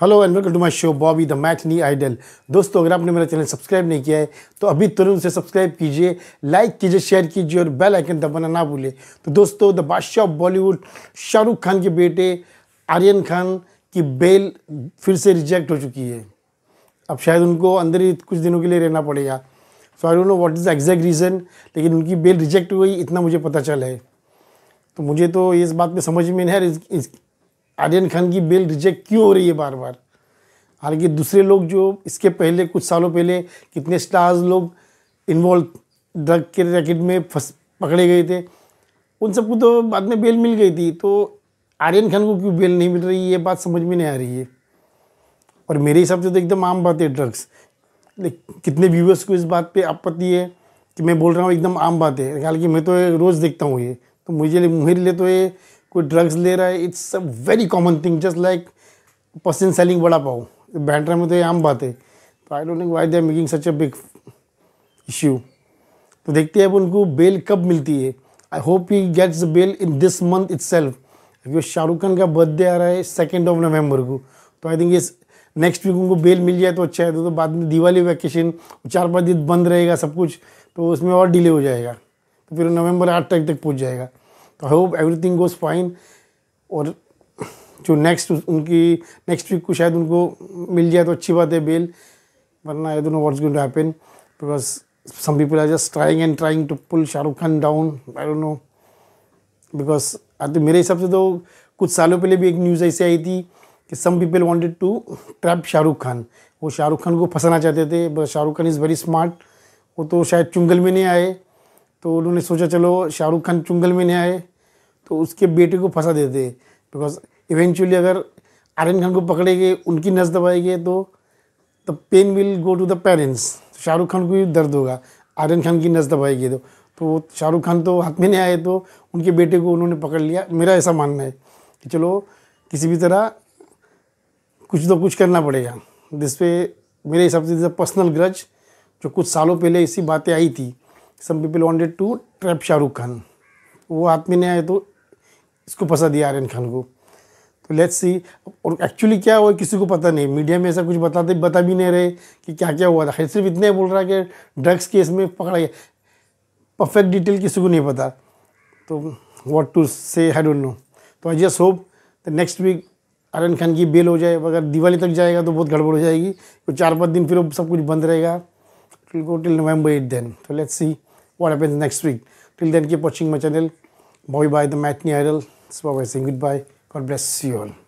Hello and welcome to my show बॉबी द मैथनी आइडल दोस्तों अगर आपने मेरा चैनल सब्सक्राइब नहीं किया है तो अभी तुरंत से सब्सक्राइब कीजिए लाइक कीजिए शेयर कीजिए और बेल आइकन दबाना ना भूलें तो दोस्तों द बादशाह ऑफ बॉलीवुड शाहरुख खान के बेटे आर्यन खान की बेल फिर से रिजेक्ट हो चुकी है अब शायद उनको अंदर ही कुछ दिनों के लिए रहना पड़ेगा so I don't know what is the exact reason लेकिन उनकी बेल रिजेक्ट हुई इतना मुझे पता चला है तो मुझे तो इस बात में समझ में नहीं है आर्यन खान की बेल रिजेक्ट क्यों हो रही है बार बार हालांकि दूसरे लोग जो इसके पहले कुछ सालों पहले कितने स्टार्स लोग इन्वॉल्व ड्रग के रैकेट में फंस पकड़े गए थे उन सबको तो बाद में बेल मिल गई थी तो आर्यन खान को क्यों बेल नहीं मिल रही ये बात समझ में नहीं आ रही है और मेरे हिसाब से तो एकदम आम बात है ड्रग्स कितने व्यूवर्स को इस बात पे आपत्ति है कि मैं बोल रहा हूँ एकदम आम बात है हालांकि मैं तो रोज़ देखता हूँ ये तो मुझे मुहिर मेरे लिए तो ये कोई ड्रग्स ले रहा है it's a very common thing just like person selling vada pav Bandra में तो ये आम बात है तो I don't why they are making such a big issue तो देखते हैं अब उनको बेल कब मिलती है I hope he gets bail in this month itself क्योंकि शाहरुख खान का बर्थडे आ रहा है सेकेंड ऑफ नवंबर को तो आई थिंक ये नेक्स्ट वीक उनको बेल मिल जाए तो अच्छा है तो, तो बाद में दिवाली वैकेशन चार पाँच दिन बंद रहेगा सब कुछ तो उसमें और डिले हो जाएगा तो फिर नवंबर आठ तक तक पहुंच जाएगा तो I hope everything goes fine और जो नेक्स्ट उनकी नेक्स्ट वीक को शायद उनको मिल जाए तो अच्छी बात है बेल वरना I don't know what's going to happen because some people are just trying and trying to pull Shahrukh Khan down I don't know because तो मेरे हिसाब से तो कुछ सालों पहले भी एक न्यूज़ ऐसी आई थी कि some people wanted to trap Shahrukh Khan वो शाहरुख खान को फंसाना चाहते थे but Shahrukh Khan is very smart वो तो शायद चुंगल में नहीं आए तो उन्होंने सोचा चलो शाहरुख खान चुंगल में नहीं आए तो उसके बेटे को फंसा देते बिकॉज इवेंचुअली अगर आर्यन खान को पकड़ेंगे उनकी नस दबाएंगे तो the pain will go to the parents Shahrukh Khan को भी दर्द होगा आर्यन खान की नस दबाएगी तो तो शाहरुख खान तो हाथ में नहीं आए तो उनके बेटे को उन्होंने पकड़ लिया मेरा ऐसा मानना है कि चलो किसी भी तरह कुछ तो कुछ करना पड़ेगा जिसपे मेरे हिसाब से पर्सनल ग्रज जो कुछ सालों पहले ऐसी बातें आई थी some people wanted to trap Shahrukh Khan वो आदमी ने आए तो इसको पसंद दिया आर्यन खान को तो लेट्स सी और एक्चुअली क्या हुआ किसी को पता नहीं मीडिया में ऐसा कुछ बताते बता भी नहीं रहे कि क्या क्या हुआ था सिर्फ इतना ही बोल रहा है कि ड्रग्स केस में पकड़ा गया परफेक्ट डिटेल किसी को नहीं पता तो वॉट टू से आई डोंट नो तो I just hope the next week Aryan Khan की बेल हो जाए अगर दिवाली तक जाएगा तो बहुत गड़बड़ हो जाएगी तो चार पाँच दिन फिर सब कुछ बंद रहेगा till November till November eight then तो let's see what happens next week. Till then, keep watching my channel. Bye bye, the matinee idol. So, bye saying goodbye. God bless you all.